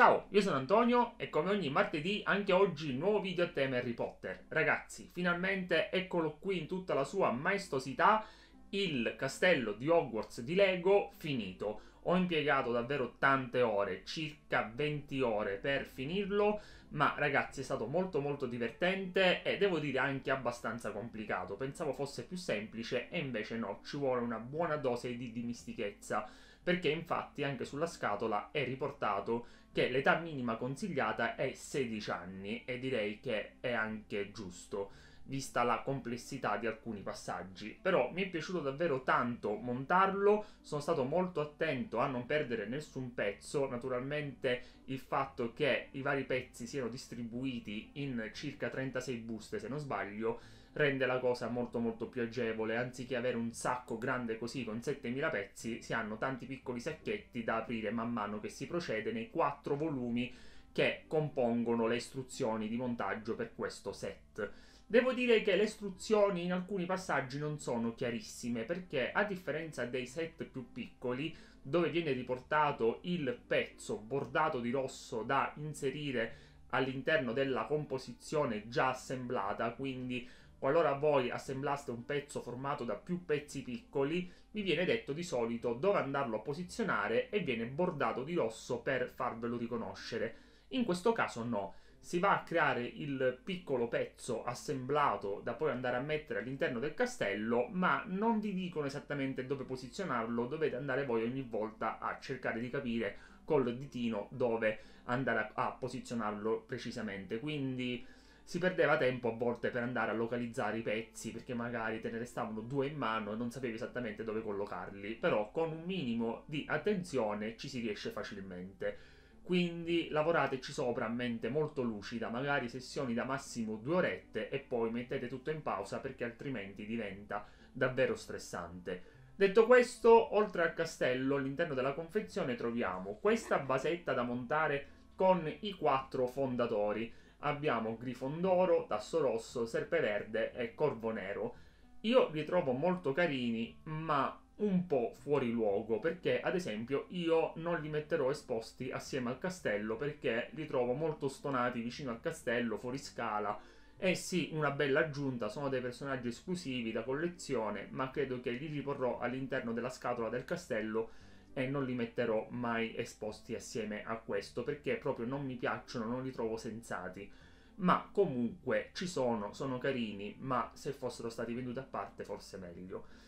Ciao, io sono Antonio e come ogni martedì anche oggi nuovo video a tema Harry Potter. Ragazzi, finalmente eccolo qui in tutta la sua maestosità, il castello di Hogwarts di Lego finito. Ho impiegato davvero tante ore, circa 20 ore per finirlo, ma ragazzi è stato molto molto divertente e devo dire anche abbastanza complicato. Pensavo fosse più semplice e invece no, ci vuole una buona dose di dimistichezza, perché infatti anche sulla scatola è riportato che l'età minima consigliata è 16 anni e direi che è anche giusto vista la complessità di alcuni passaggi. Però mi è piaciuto davvero tanto montarlo, sono stato molto attento a non perdere nessun pezzo, naturalmente il fatto che i vari pezzi siano distribuiti in circa 36 buste se non sbaglio rende la cosa molto molto più agevole, anziché avere un sacco grande così con 7000 pezzi, si hanno tanti piccoli sacchetti da aprire man mano che si procede nei quattro volumi che compongono le istruzioni di montaggio per questo set. Devo dire che le istruzioni in alcuni passaggi non sono chiarissime perché a differenza dei set più piccoli dove viene riportato il pezzo bordato di rosso da inserire all'interno della composizione già assemblata, quindi Qualora voi assemblaste un pezzo formato da più pezzi piccoli, vi viene detto di solito dove andarlo a posizionare e viene bordato di rosso per farvelo riconoscere. In questo caso no, si va a creare il piccolo pezzo assemblato da poi andare a mettere all'interno del castello, ma non vi dicono esattamente dove posizionarlo, dovete andare voi ogni volta a cercare di capire col ditino dove andare a, posizionarlo precisamente. Quindi si perdeva tempo a volte per andare a localizzare i pezzi perché magari te ne restavano due in mano e non sapevi esattamente dove collocarli, però con un minimo di attenzione ci si riesce facilmente. Quindi lavorateci sopra a mente molto lucida, magari sessioni da massimo due orette e poi mettete tutto in pausa perché altrimenti diventa davvero stressante. Detto questo, oltre al castello, all'interno della confezione troviamo questa basetta da montare con i quattro fondatori abbiamo Grifondoro, Tasso Rosso, Serpeverde e Corvo Nero. Io li trovo molto carini, ma un po' fuori luogo, perché ad esempio io non li metterò esposti assieme al castello, perché li trovo molto stonati vicino al castello, fuori scala. E eh sì, una bella aggiunta, sono dei personaggi esclusivi da collezione, ma credo che li riporrò all'interno della scatola del castello e non li metterò mai esposti assieme a questo perché proprio non mi piacciono, non li trovo sensati. Ma comunque ci sono, sono carini, ma se fossero stati venduti a parte forse meglio.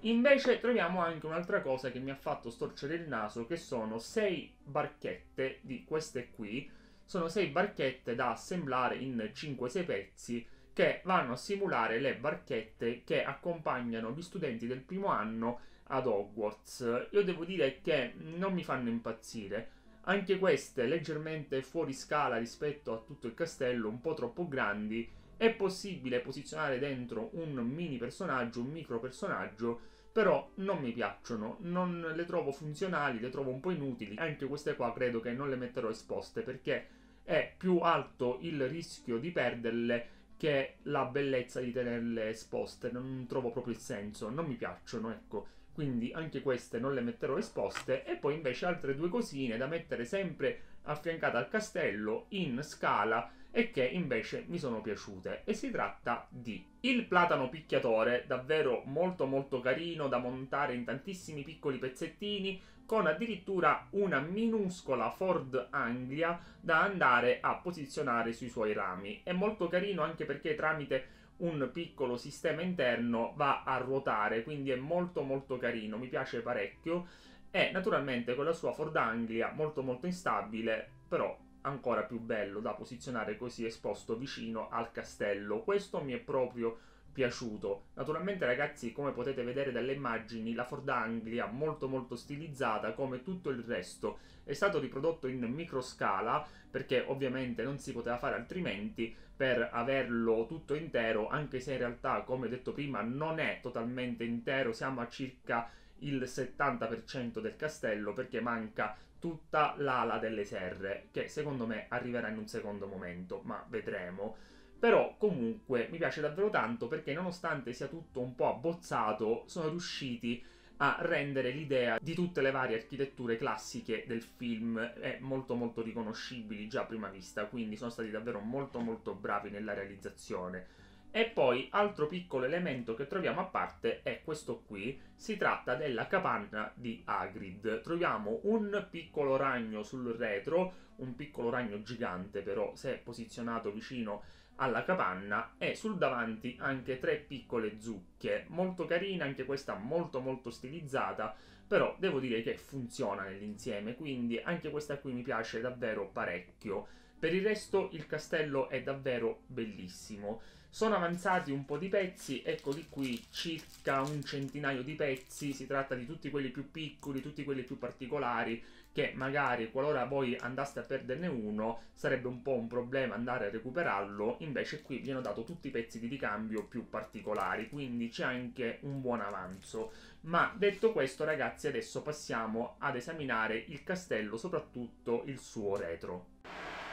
Invece troviamo anche un'altra cosa che mi ha fatto storcere il naso, che sono sei barchette di queste qui. Sono sei barchette da assemblare in 5-6 pezzi che vanno a simulare le barchette che accompagnano gli studenti del primo anno ad Hogwarts. Io devo dire che non mi fanno impazzire. Anche queste leggermente fuori scala rispetto a tutto il castello, un po' troppo grandi. È possibile posizionare dentro un mini personaggio, un micro personaggio, però non mi piacciono, non le trovo funzionali, le trovo un po' inutili. Anche queste qua credo che non le metterò esposte perché è più alto il rischio di perderle che la bellezza di tenerle esposte. Non trovo proprio il senso, non mi piacciono, ecco quindi anche queste non le metterò esposte e poi invece altre due cosine da mettere sempre affiancate al castello in scala e che invece mi sono piaciute e si tratta di il platano picchiatore davvero molto molto carino da montare in tantissimi piccoli pezzettini con addirittura una minuscola Ford Anglia da andare a posizionare sui suoi rami è molto carino anche perché tramite un piccolo sistema interno va a ruotare, quindi è molto molto carino, mi piace parecchio e naturalmente con la sua Ford Anglia molto molto instabile, però ancora più bello da posizionare così esposto vicino al castello. Questo mi è proprio piaciuto. Naturalmente ragazzi, come potete vedere dalle immagini, la Ford Anglia molto molto stilizzata come tutto il resto è stato riprodotto in microscala perché ovviamente non si poteva fare altrimenti per averlo tutto intero, anche se in realtà, come detto prima, non è totalmente intero, siamo a circa il 70% del castello perché manca tutta l'ala delle serre che secondo me arriverà in un secondo momento, ma vedremo. Però comunque mi piace davvero tanto perché nonostante sia tutto un po' abbozzato, sono riusciti a rendere l'idea di tutte le varie architetture classiche del film è eh, molto molto riconoscibili già a prima vista, quindi sono stati davvero molto molto bravi nella realizzazione. E poi altro piccolo elemento che troviamo a parte è questo qui, si tratta della capanna di Agrid Troviamo un piccolo ragno sul retro, un piccolo ragno gigante però, se posizionato vicino alla capanna e sul davanti anche tre piccole zucche, molto carina, anche questa molto molto stilizzata, però devo dire che funziona nell'insieme, quindi anche questa qui mi piace davvero parecchio. Per il resto il castello è davvero bellissimo. Sono avanzati un po' di pezzi, eccoli qui, circa un centinaio di pezzi, si tratta di tutti quelli più piccoli, tutti quelli più particolari, che magari qualora voi andaste a perderne uno sarebbe un po' un problema andare a recuperarlo, invece qui vi hanno dato tutti i pezzi di ricambio più particolari, quindi c'è anche un buon avanzo. Ma detto questo ragazzi adesso passiamo ad esaminare il castello, soprattutto il suo retro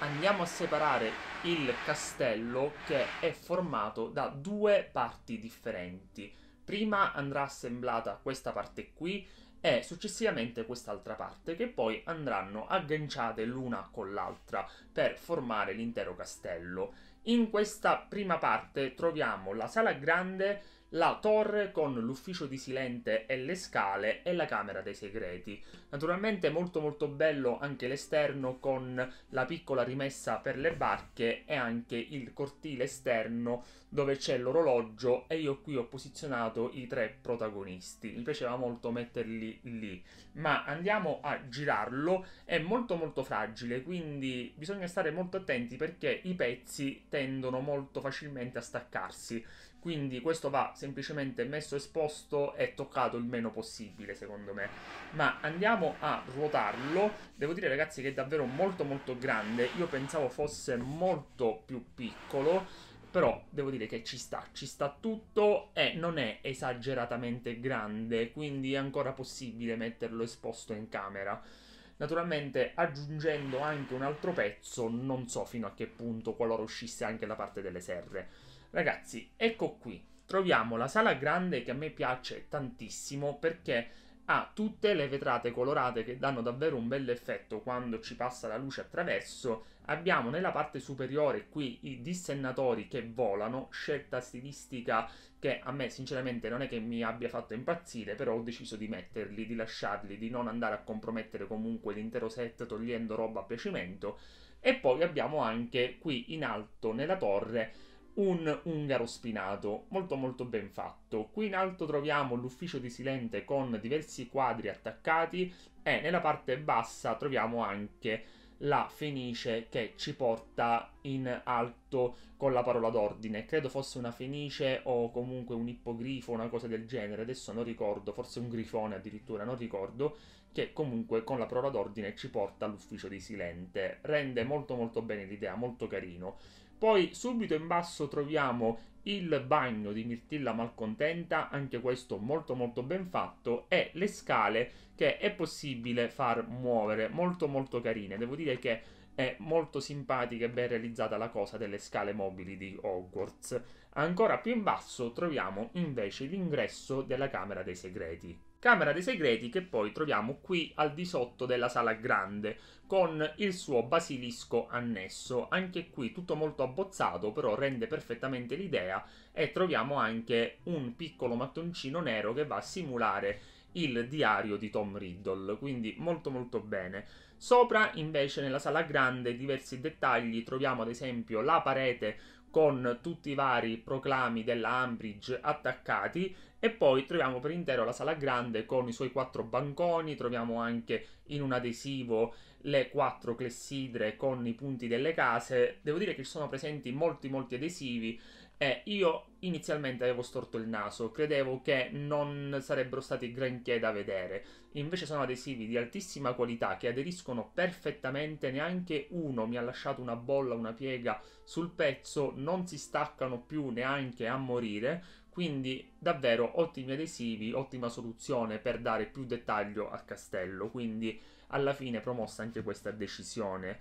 andiamo a separare il castello che è formato da due parti differenti. Prima andrà assemblata questa parte qui, e successivamente quest'altra parte che poi andranno agganciate l'una con l'altra per formare l'intero castello. In questa prima parte troviamo la sala grande la torre con l'ufficio di Silente e le scale e la camera dei segreti. Naturalmente molto molto bello anche l'esterno con la piccola rimessa per le barche e anche il cortile esterno dove c'è l'orologio e io qui ho posizionato i tre protagonisti. Mi piaceva molto metterli lì, ma andiamo a girarlo, è molto molto fragile, quindi bisogna stare molto attenti perché i pezzi tendono molto facilmente a staccarsi. Quindi questo va semplicemente messo esposto e toccato il meno possibile, secondo me. Ma andiamo a ruotarlo. Devo dire, ragazzi, che è davvero molto molto grande. Io pensavo fosse molto più piccolo. Però devo dire che ci sta, ci sta tutto e non è esageratamente grande, quindi è ancora possibile metterlo esposto in camera. Naturalmente aggiungendo anche un altro pezzo, non so fino a che punto, qualora uscisse anche la parte delle serre. Ragazzi, ecco qui. Troviamo la sala grande che a me piace tantissimo perché ha tutte le vetrate colorate che danno davvero un bel effetto quando ci passa la luce attraverso. Abbiamo nella parte superiore qui i dissennatori che volano, scelta stilistica che a me sinceramente non è che mi abbia fatto impazzire, però ho deciso di metterli, di lasciarli, di non andare a compromettere comunque l'intero set togliendo roba a piacimento. E poi abbiamo anche qui in alto nella torre un ungaro spinato, molto molto ben fatto. Qui in alto troviamo l'ufficio di Silente con diversi quadri attaccati e nella parte bassa troviamo anche la fenice che ci porta in alto con la parola d'ordine. Credo fosse una fenice o comunque un ippogrifo, una cosa del genere, adesso non ricordo, forse un grifone addirittura, non ricordo, che comunque con la parola d'ordine ci porta all'ufficio di Silente. Rende molto molto bene l'idea, molto carino. Poi subito in basso troviamo il bagno di Mirtilla Malcontenta, anche questo molto molto ben fatto, e le scale che è possibile far muovere, molto molto carine. Devo dire che è molto simpatica e ben realizzata la cosa delle scale mobili di Hogwarts. Ancora più in basso troviamo invece l'ingresso della Camera dei Segreti. Camera dei Segreti che poi troviamo qui al di sotto della Sala Grande con il suo basilisco annesso. Anche qui tutto molto abbozzato, però rende perfettamente l'idea e troviamo anche un piccolo mattoncino nero che va a simulare il diario di Tom Riddle, quindi molto molto bene. Sopra invece nella sala grande diversi dettagli, troviamo ad esempio la parete con tutti i vari proclami della Ambridge attaccati e poi troviamo per intero la sala grande con i suoi quattro banconi, troviamo anche in un adesivo le quattro clessidre con i punti delle case. Devo dire che ci sono presenti molti molti adesivi eh, io inizialmente avevo storto il naso, credevo che non sarebbero stati granché da vedere. Invece sono adesivi di altissima qualità che aderiscono perfettamente, neanche uno mi ha lasciato una bolla, una piega sul pezzo, non si staccano più neanche a morire. Quindi davvero ottimi adesivi, ottima soluzione per dare più dettaglio al castello, quindi alla fine promossa anche questa decisione.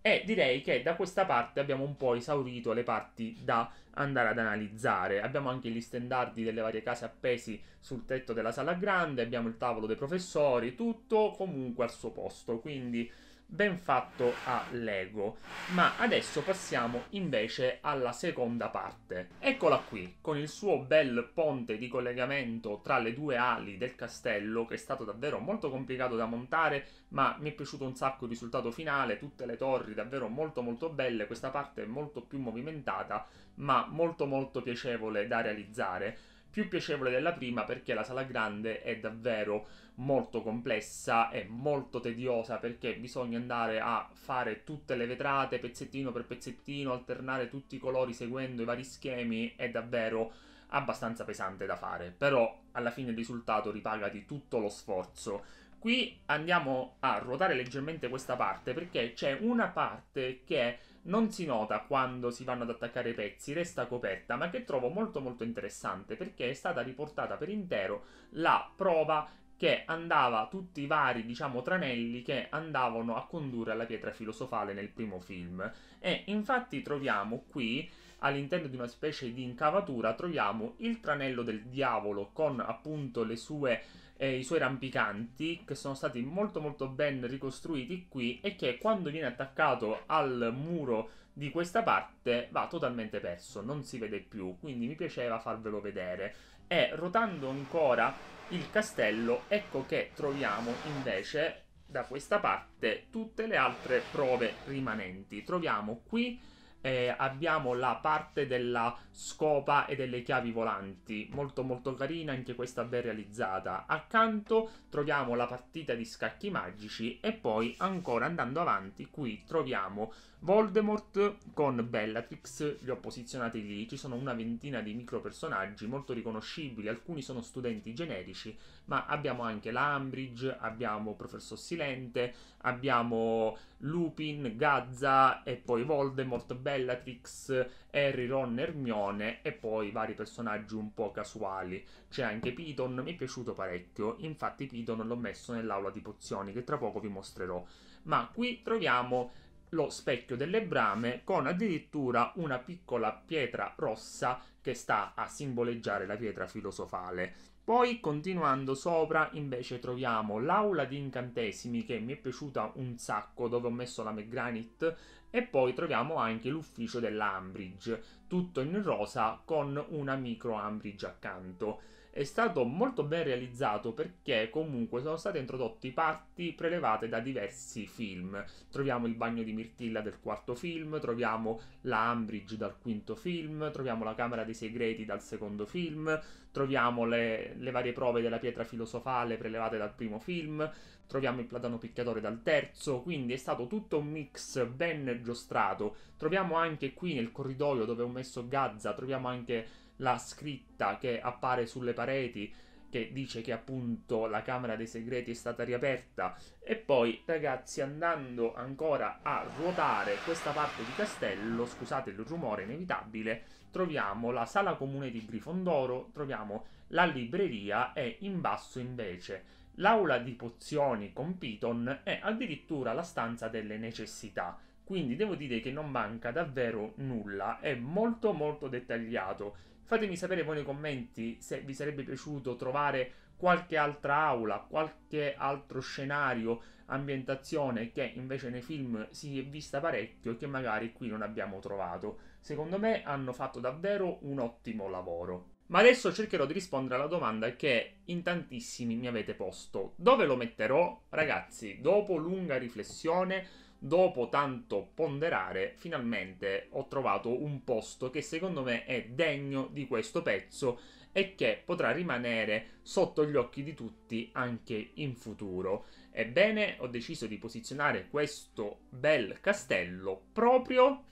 E direi che da questa parte abbiamo un po' esaurito le parti da andare ad analizzare. Abbiamo anche gli stendardi delle varie case appesi sul tetto della sala grande, abbiamo il tavolo dei professori, tutto comunque al suo posto. Quindi ben fatto a Lego. Ma adesso passiamo invece alla seconda parte. Eccola qui, con il suo bel ponte di collegamento tra le due ali del castello, che è stato davvero molto complicato da montare, ma mi è piaciuto un sacco il risultato finale, tutte le torri davvero molto molto belle, questa parte è molto più movimentata, ma molto molto piacevole da realizzare. Più piacevole della prima perché la sala grande è davvero molto complessa e molto tediosa perché bisogna andare a fare tutte le vetrate pezzettino per pezzettino, alternare tutti i colori seguendo i vari schemi, è davvero abbastanza pesante da fare, però alla fine il risultato ripaga di tutto lo sforzo. Qui andiamo a ruotare leggermente questa parte perché c'è una parte che non si nota quando si vanno ad attaccare i pezzi, resta coperta, ma che trovo molto molto interessante perché è stata riportata per intero la prova che andava tutti i vari, diciamo, tranelli che andavano a condurre alla pietra filosofale nel primo film. E infatti troviamo qui all'interno di una specie di incavatura troviamo il tranello del diavolo con appunto le sue eh, i suoi rampicanti che sono stati molto molto ben ricostruiti qui e che quando viene attaccato al muro di questa parte va totalmente perso, non si vede più, quindi mi piaceva farvelo vedere. E rotando ancora il castello, ecco che troviamo invece da questa parte tutte le altre prove rimanenti. Troviamo qui eh, abbiamo la parte della scopa e delle chiavi volanti, molto molto carina, anche questa ben realizzata. Accanto troviamo la partita di scacchi magici e poi ancora andando avanti qui troviamo Voldemort con Bellatrix li ho posizionati lì, ci sono una ventina di micro personaggi molto riconoscibili, alcuni sono studenti generici, ma abbiamo anche Lambridge, abbiamo Professor Silente, abbiamo Lupin, Gazza e poi Voldemort, Bellatrix, Harry, Ron, Hermione e poi vari personaggi un po' casuali. C'è anche Piton, mi è piaciuto parecchio, infatti Piton l'ho messo nell'aula di pozioni che tra poco vi mostrerò. Ma qui troviamo lo specchio delle brame con addirittura una piccola pietra rossa che sta a simboleggiare la pietra filosofale. Poi continuando sopra invece troviamo l'aula di incantesimi che mi è piaciuta un sacco dove ho messo la McGranite e poi troviamo anche l'ufficio dell'Ambridge, tutto in rosa con una micro Ambridge accanto è stato molto ben realizzato perché comunque sono state introdotte parti prelevate da diversi film. Troviamo il bagno di Mirtilla del quarto film, troviamo la Ambridge dal quinto film, troviamo la Camera dei Segreti dal secondo film, troviamo le, le varie prove della pietra filosofale prelevate dal primo film, troviamo il platano picchiatore dal terzo, quindi è stato tutto un mix ben giostrato. Troviamo anche qui nel corridoio dove ho messo Gaza, troviamo anche la scritta che appare sulle pareti che dice che appunto la Camera dei Segreti è stata riaperta e poi ragazzi andando ancora a ruotare questa parte di castello, scusate il rumore inevitabile, troviamo la sala comune di Grifondoro, troviamo la libreria e in basso invece l'aula di pozioni con Piton e addirittura la stanza delle necessità. Quindi devo dire che non manca davvero nulla, è molto molto dettagliato. Fatemi sapere voi nei commenti se vi sarebbe piaciuto trovare qualche altra aula, qualche altro scenario, ambientazione che invece nei film si è vista parecchio e che magari qui non abbiamo trovato. Secondo me hanno fatto davvero un ottimo lavoro. Ma adesso cercherò di rispondere alla domanda che in tantissimi mi avete posto. Dove lo metterò? Ragazzi, dopo lunga riflessione dopo tanto ponderare, finalmente ho trovato un posto che secondo me è degno di questo pezzo e che potrà rimanere sotto gli occhi di tutti anche in futuro. Ebbene, ho deciso di posizionare questo bel castello proprio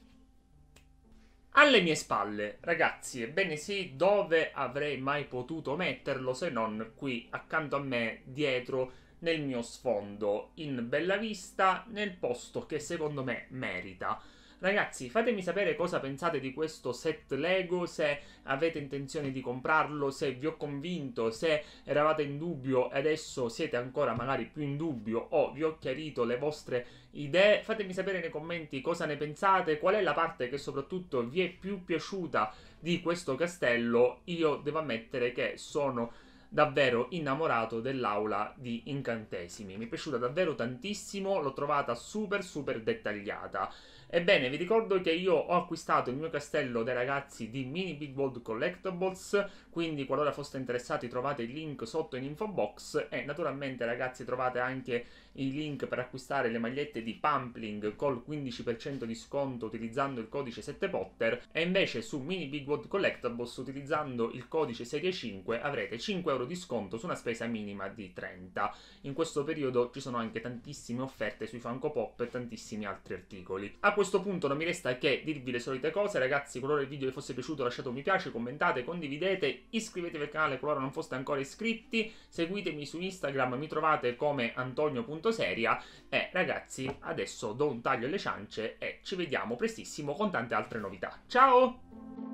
alle mie spalle, ragazzi, ebbene sì, dove avrei mai potuto metterlo se non qui accanto a me, dietro nel mio sfondo in bella vista nel posto che secondo me merita. Ragazzi, fatemi sapere cosa pensate di questo set Lego, se avete intenzione di comprarlo, se vi ho convinto, se eravate in dubbio e adesso siete ancora magari più in dubbio o vi ho chiarito le vostre idee. Fatemi sapere nei commenti cosa ne pensate, qual è la parte che soprattutto vi è più piaciuta di questo castello. Io devo ammettere che sono davvero innamorato dell'aula di incantesimi. Mi è piaciuta davvero tantissimo, l'ho trovata super super dettagliata. Ebbene, vi ricordo che io ho acquistato il mio castello dai ragazzi di Mini Big World Collectibles, quindi qualora foste interessati trovate il link sotto in info box e naturalmente ragazzi trovate anche i link per acquistare le magliette di Pampling col 15% di sconto utilizzando il codice 7Potter e invece su Mini Big World Collectables utilizzando il codice serie 5 avrete 5 euro di sconto su una spesa minima di 30. In questo periodo ci sono anche tantissime offerte sui Funko Pop e tantissimi altri articoli. A questo punto non mi resta che dirvi le solite cose, ragazzi, qualora il video vi fosse piaciuto lasciate un mi piace, commentate, condividete, iscrivetevi al canale qualora non foste ancora iscritti, seguitemi su Instagram, mi trovate come antonio.com molto seria. E eh, ragazzi, adesso do un taglio alle ciance e ci vediamo prestissimo con tante altre novità. Ciao!